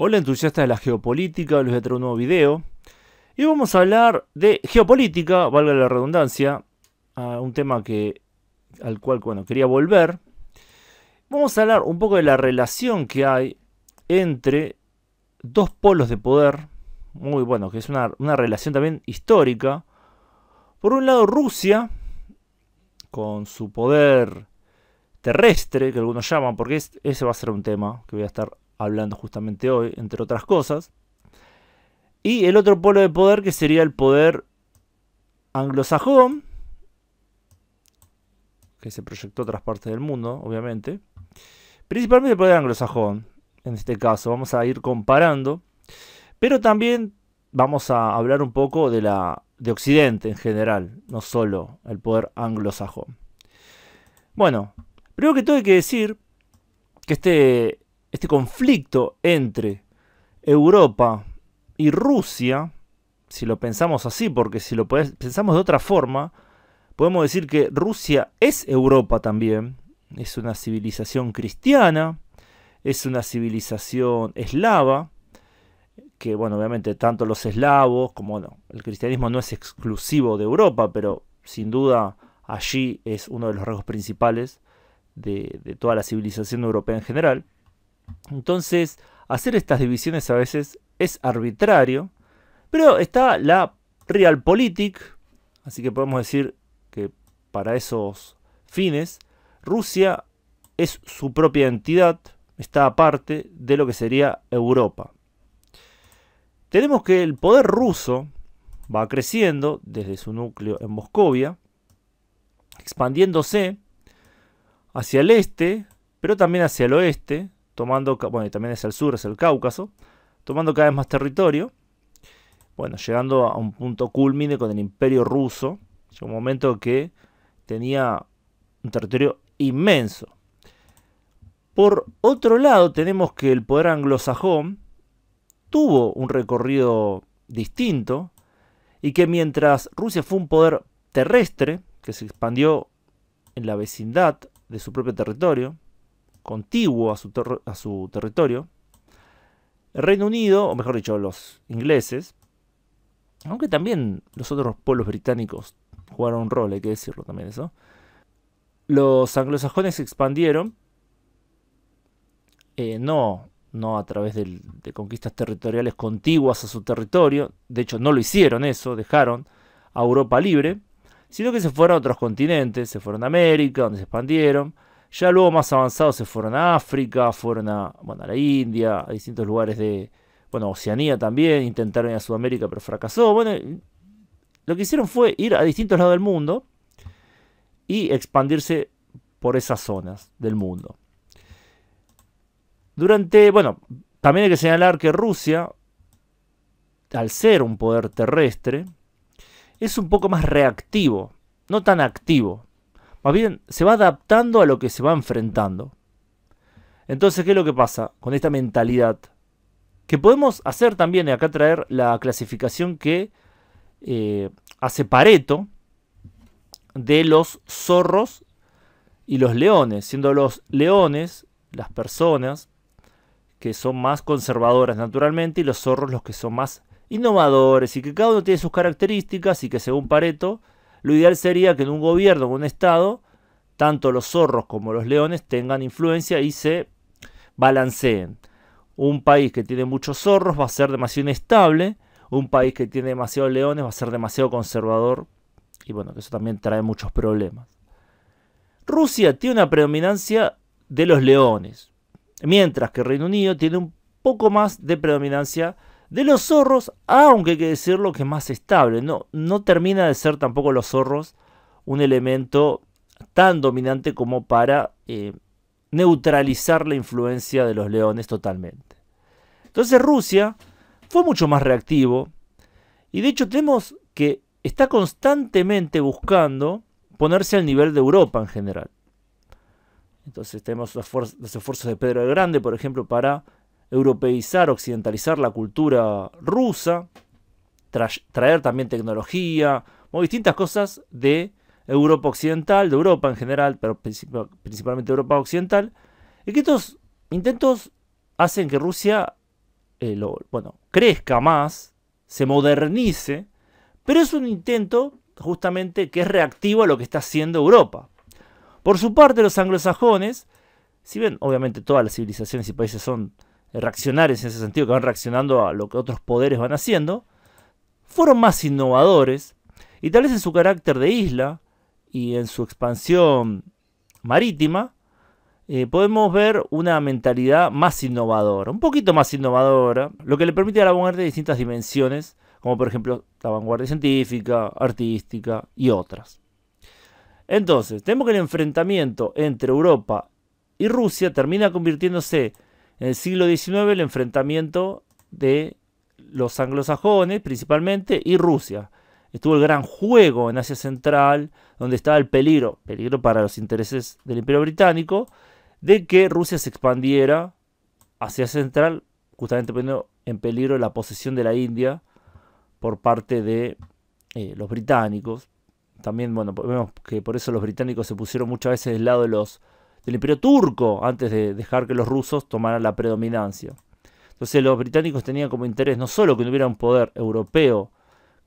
Hola entusiastas de la geopolítica, les voy a traer un nuevo video. Y vamos a hablar de geopolítica, valga la redundancia, un tema que, al cual bueno, quería volver. Vamos a hablar un poco de la relación que hay entre dos polos de poder, muy bueno, que es una, relación también histórica. Por un lado Rusia, con su poder terrestre, que algunos llaman, porque ese va a ser un tema que voy a estar hablando justamente hoy, entre otras cosas. Y el otro polo de poder que sería el poder anglosajón, que se proyectó a otras partes del mundo, obviamente. Principalmente el poder anglosajón, en este caso, vamos a ir comparando, pero también vamos a hablar un poco de la de occidente en general, no solo el poder anglosajón. Bueno, primero que todo hay que decir que este este conflicto entre Europa y Rusia, si lo pensamos así, porque si lo pensamos de otra forma, podemos decir que Rusia es Europa también, es una civilización cristiana, es una civilización eslava, que bueno, obviamente tanto los eslavos como el cristianismo no es exclusivo de Europa, pero sin duda allí es uno de los rasgos principales de toda la civilización europea en general. Entonces, hacer estas divisiones a veces es arbitrario, pero está la realpolitik, así que podemos decir que para esos fines, Rusia es su propia entidad, está aparte de lo que sería Europa. Tenemos que el poder ruso va creciendo desde su núcleo en Moscovia, expandiéndose hacia el este, pero también hacia el oeste, tomando, bueno, también es el sur, es el Cáucaso, tomando cada vez más territorio, bueno, llegando a un punto culmine con el imperio ruso, llegó un momento que tenía un territorio inmenso. Por otro lado, tenemos que el poder anglosajón tuvo un recorrido distinto y que mientras Rusia fue un poder terrestre que se expandió en la vecindad de su propio territorio, contiguo a su, territorio, el Reino Unido, o mejor dicho, los ingleses, aunque también los otros pueblos británicos jugaron un rol, hay que decirlo también eso, los anglosajones se expandieron, eh, no, no a través de conquistas territoriales contiguas a su territorio, de hecho no lo hicieron eso, dejaron a Europa libre, sino que se fueron a otros continentes, se fueron a América, donde se expandieron, ya luego más avanzados se fueron a África, fueron a, bueno, a la India, a distintos lugares de, bueno, Oceanía también, intentaron ir a Sudamérica pero fracasó. Bueno, lo que hicieron fue ir a distintos lados del mundo y expandirse por esas zonas del mundo. Durante, bueno, también hay que señalar que Rusia, al ser un poder terrestre, es un poco más reactivo, no tan activo. Más bien, se va adaptando a lo que se va enfrentando. Entonces, ¿qué es lo que pasa con esta mentalidad? Que podemos hacer también, acá traer la clasificación que eh, hace Pareto de los zorros y los leones, siendo los leones las personas que son más conservadoras naturalmente y los zorros los que son más innovadores y que cada uno tiene sus características y que según Pareto lo ideal sería que en un gobierno, en un estado, tanto los zorros como los leones tengan influencia y se balanceen. Un país que tiene muchos zorros va a ser demasiado inestable, un país que tiene demasiados leones va a ser demasiado conservador y bueno, que eso también trae muchos problemas. Rusia tiene una predominancia de los leones, mientras que Reino Unido tiene un poco más de predominancia de de los zorros, aunque hay que decirlo que es más estable, no, no termina de ser tampoco los zorros un elemento tan dominante como para eh, neutralizar la influencia de los leones totalmente. Entonces Rusia fue mucho más reactivo y de hecho tenemos que está constantemente buscando ponerse al nivel de Europa en general. Entonces tenemos los esfuerzos de Pedro el Grande, por ejemplo, para europeizar, occidentalizar la cultura rusa, traer también tecnología, distintas cosas de Europa Occidental, de Europa en general, pero principalmente Europa Occidental, y que estos intentos hacen que Rusia eh, bueno, crezca más, se modernice, pero es un intento justamente que es reactivo a lo que está haciendo Europa. Por su parte, los anglosajones, si bien obviamente todas las civilizaciones y países son reaccionarios en ese sentido, que van reaccionando a lo que otros poderes van haciendo, fueron más innovadores y tal vez en su carácter de isla y en su expansión marítima, eh, podemos ver una mentalidad más innovadora, un poquito más innovadora, lo que le permite a la vanguardia distintas dimensiones, como por ejemplo la vanguardia científica, artística y otras. Entonces, tenemos que el enfrentamiento entre Europa y Rusia termina convirtiéndose en el siglo XIX el enfrentamiento de los anglosajones principalmente y Rusia. Estuvo el gran juego en Asia Central, donde estaba el peligro, peligro para los intereses del Imperio Británico, de que Rusia se expandiera hacia Central, justamente poniendo en peligro la posesión de la India por parte de eh, los británicos. También, bueno, vemos que por eso los británicos se pusieron muchas veces del lado de los del imperio turco antes de dejar que los rusos tomaran la predominancia. Entonces los británicos tenían como interés no solo que hubiera un poder europeo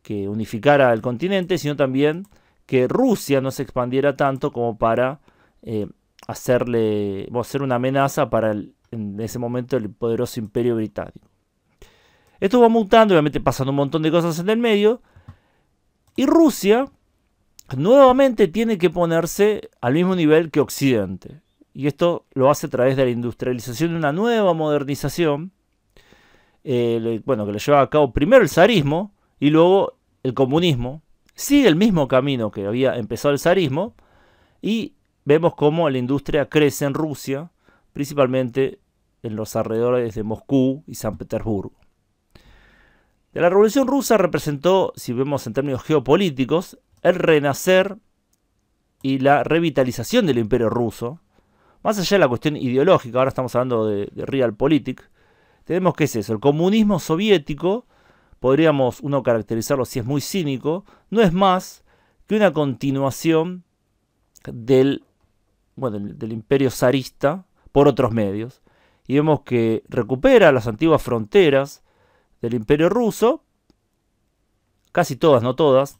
que unificara el continente, sino también que Rusia no se expandiera tanto como para eh, hacerle, o ser una amenaza para en ese momento el poderoso imperio británico. Esto va mutando, obviamente pasando un montón de cosas en el medio, y Rusia nuevamente tiene que ponerse al mismo nivel que Occidente. Y esto lo hace a través de la industrialización de una nueva modernización, eh, bueno, que le lleva a cabo primero el zarismo y luego el comunismo. Sigue el mismo camino que había empezado el zarismo y vemos cómo la industria crece en Rusia, principalmente en los alrededores de Moscú y San Petersburgo. la Revolución Rusa representó, si vemos en términos geopolíticos, el renacer y la revitalización del imperio ruso, más allá de la cuestión ideológica, ahora estamos hablando de, realpolitik, tenemos que es eso, el comunismo soviético, podríamos uno caracterizarlo si es muy cínico, no es más que una continuación del, del imperio zarista por otros medios. Y vemos que recupera las antiguas fronteras del imperio ruso, casi todas, no todas,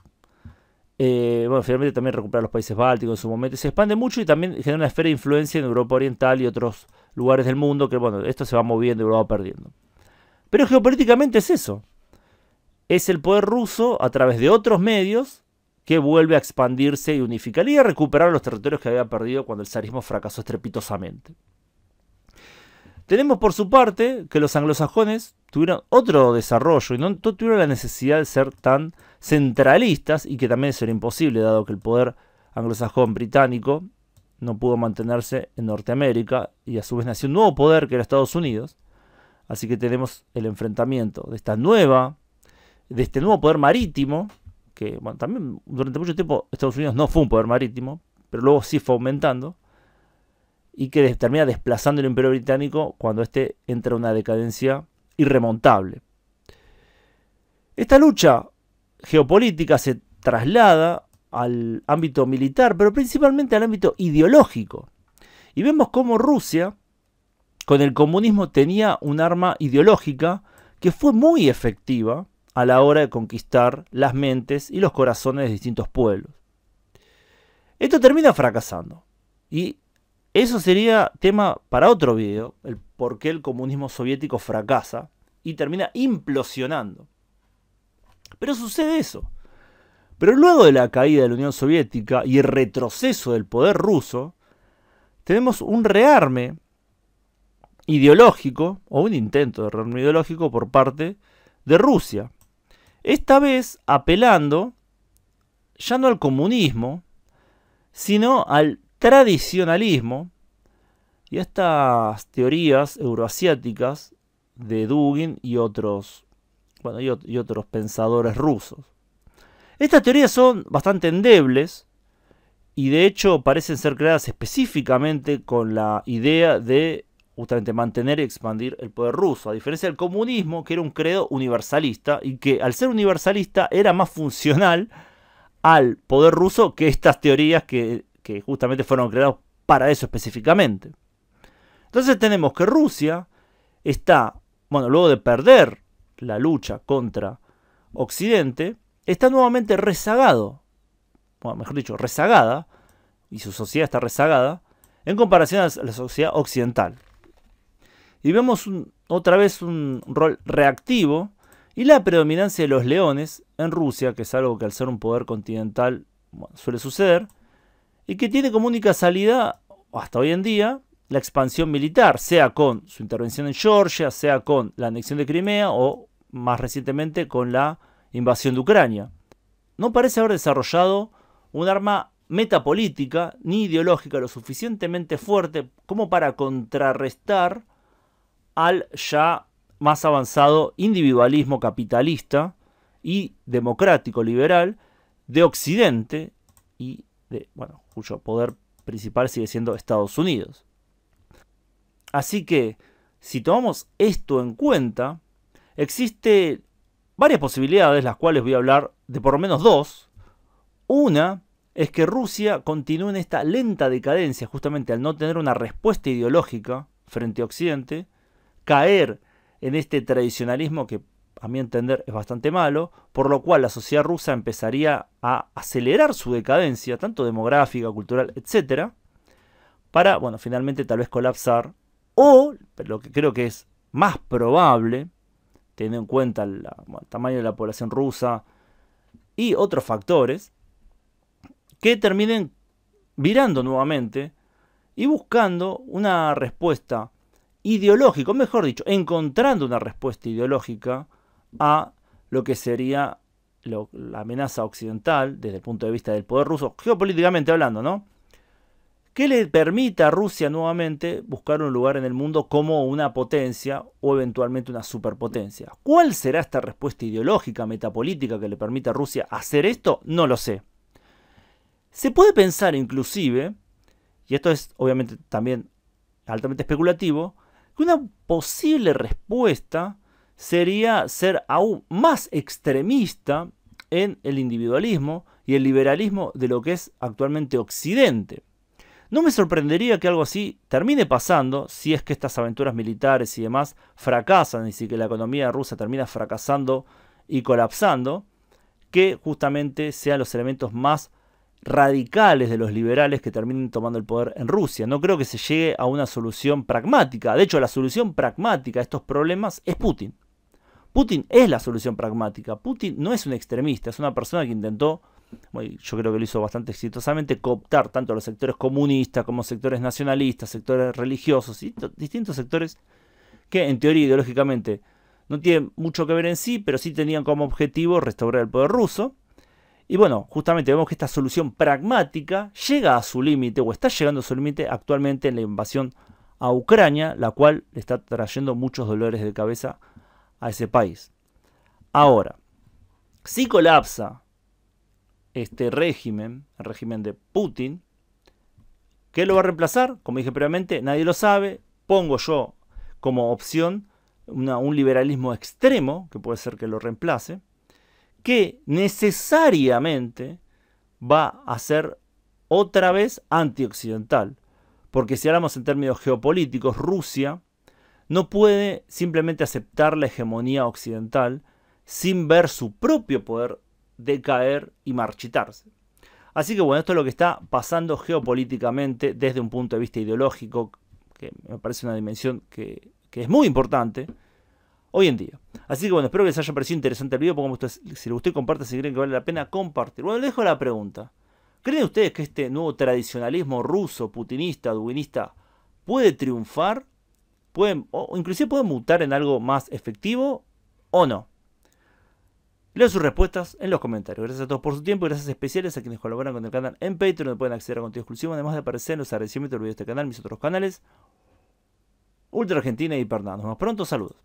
eh, bueno, finalmente también recuperar los países bálticos en su momento. Se expande mucho y también genera una esfera de influencia en Europa Oriental y otros lugares del mundo que, bueno, esto se va moviendo y lo va perdiendo. Pero geopolíticamente es eso. Es el poder ruso a través de otros medios que vuelve a expandirse y unificar y a recuperar los territorios que había perdido cuando el zarismo fracasó estrepitosamente. Tenemos por su parte que los anglosajones tuvieron otro desarrollo y no tuvieron la necesidad de ser tan centralistas y que también eso imposible dado que el poder anglosajón británico no pudo mantenerse en Norteamérica y a su vez nació un nuevo poder que era Estados Unidos. Así que tenemos el enfrentamiento de esta nueva, de este nuevo poder marítimo, que bueno, también durante mucho tiempo Estados Unidos no fue un poder marítimo, pero luego sí fue aumentando, y que termina desplazando el imperio británico cuando éste entra en una decadencia irremontable. Esta lucha geopolítica se traslada al ámbito militar, pero principalmente al ámbito ideológico. Y vemos cómo Rusia, con el comunismo, tenía un arma ideológica que fue muy efectiva a la hora de conquistar las mentes y los corazones de distintos pueblos. Esto termina fracasando. Y eso sería tema para otro video, el por qué el comunismo soviético fracasa y termina implosionando. Pero sucede eso. Pero luego de la caída de la Unión Soviética y el retroceso del poder ruso, tenemos un rearme ideológico, o un intento de rearme ideológico por parte de Rusia. Esta vez apelando ya no al comunismo, sino al tradicionalismo y a estas teorías euroasiáticas de Dugin y otros y, otros pensadores rusos. Estas teorías son bastante endebles y de hecho parecen ser creadas específicamente con la idea de justamente mantener y expandir el poder ruso, a diferencia del comunismo, que era un credo universalista y que al ser universalista era más funcional al poder ruso que estas teorías que, que justamente fueron creadas para eso específicamente. Entonces tenemos que Rusia está, bueno, luego de perder la lucha contra Occidente, está nuevamente rezagado, o mejor dicho, rezagada, y su sociedad está rezagada, en comparación a la sociedad occidental. Y vemos otra vez un rol reactivo y la predominancia de los leones en Rusia, que es algo que al ser un poder continental suele suceder, y que tiene como única salida, hasta hoy en día, la expansión militar, sea con su intervención en Georgia, sea con la anexión de Crimea o más recientemente con la invasión de Ucrania. No parece haber desarrollado un arma metapolítica ni ideológica lo suficientemente fuerte como para contrarrestar al ya más avanzado individualismo capitalista y democrático liberal de Occidente y de, bueno, cuyo poder principal sigue siendo Estados Unidos. Así que, si tomamos esto en cuenta, existe varias posibilidades, las cuales voy a hablar de por lo menos dos. Una es que Rusia continúe en esta lenta decadencia, justamente al no tener una respuesta ideológica frente a Occidente, caer en este tradicionalismo que a mi entender es bastante malo, por lo cual la sociedad rusa empezaría a acelerar su decadencia, tanto demográfica, cultural, etc., para, bueno, finalmente tal vez colapsar, o, lo que creo que es más probable, teniendo en cuenta el, tamaño de la población rusa y otros factores, que terminen virando nuevamente y buscando una respuesta ideológica, o mejor dicho, encontrando una respuesta ideológica a lo que sería la amenaza occidental desde el punto de vista del poder ruso, geopolíticamente hablando, ¿no? ¿Qué le permita a Rusia nuevamente buscar un lugar en el mundo como una potencia o eventualmente una superpotencia. ¿Cuál será esta respuesta ideológica, metapolítica que le permita a Rusia hacer esto? No lo sé. Se puede pensar inclusive, y esto es obviamente también altamente especulativo, que una posible respuesta sería ser aún más extremista en el individualismo y el liberalismo de lo que es actualmente Occidente. No me sorprendería que algo así termine pasando si es que estas aventuras militares y demás fracasan y si que la economía rusa termina fracasando y colapsando, que justamente sean los elementos más radicales de los liberales que terminen tomando el poder en Rusia. No creo que se llegue a una solución pragmática. De hecho, la solución pragmática a estos problemas es Putin. Putin es la solución pragmática. Putin no es un extremista, es una persona que intentó yo creo que lo hizo bastante exitosamente, cooptar tanto los sectores comunistas como sectores nacionalistas, sectores religiosos y distintos sectores que en teoría ideológicamente no tienen mucho que ver en sí, pero sí tenían como objetivo restaurar el poder ruso. Y bueno, justamente vemos que esta solución pragmática llega a su límite o está llegando a su límite actualmente en la invasión a Ucrania, la cual le está trayendo muchos dolores de cabeza a ese país. Ahora, si colapsa este régimen, el régimen de Putin. ¿Qué lo va a reemplazar? Como dije previamente, nadie lo sabe. Pongo yo como opción un liberalismo extremo, que puede ser que lo reemplace, que necesariamente va a ser otra vez antioccidental. Porque si hablamos en términos geopolíticos, Rusia no puede simplemente aceptar la hegemonía occidental sin ver su propio poder decaer y marchitarse. Así que bueno, esto es lo que está pasando geopolíticamente desde un punto de vista ideológico, que me parece una dimensión que, es muy importante hoy en día. Así que bueno, espero que les haya parecido interesante el video, si les gustó y si creen que vale la pena compartir. Bueno, les dejo la pregunta. ¿Creen ustedes que este nuevo tradicionalismo ruso, putinista, duinista puede triunfar? ¿Pueden, o inclusive puede mutar en algo más efectivo o no? Leo sus respuestas en los comentarios. Gracias a todos por su tiempo y gracias especiales a quienes colaboran con el canal en Patreon, donde pueden acceder a contenido exclusivo, además de aparecer en los agradecimientos del video de este canal mis otros canales. Ultra Argentina y Perná. Nos vemos pronto, saludos.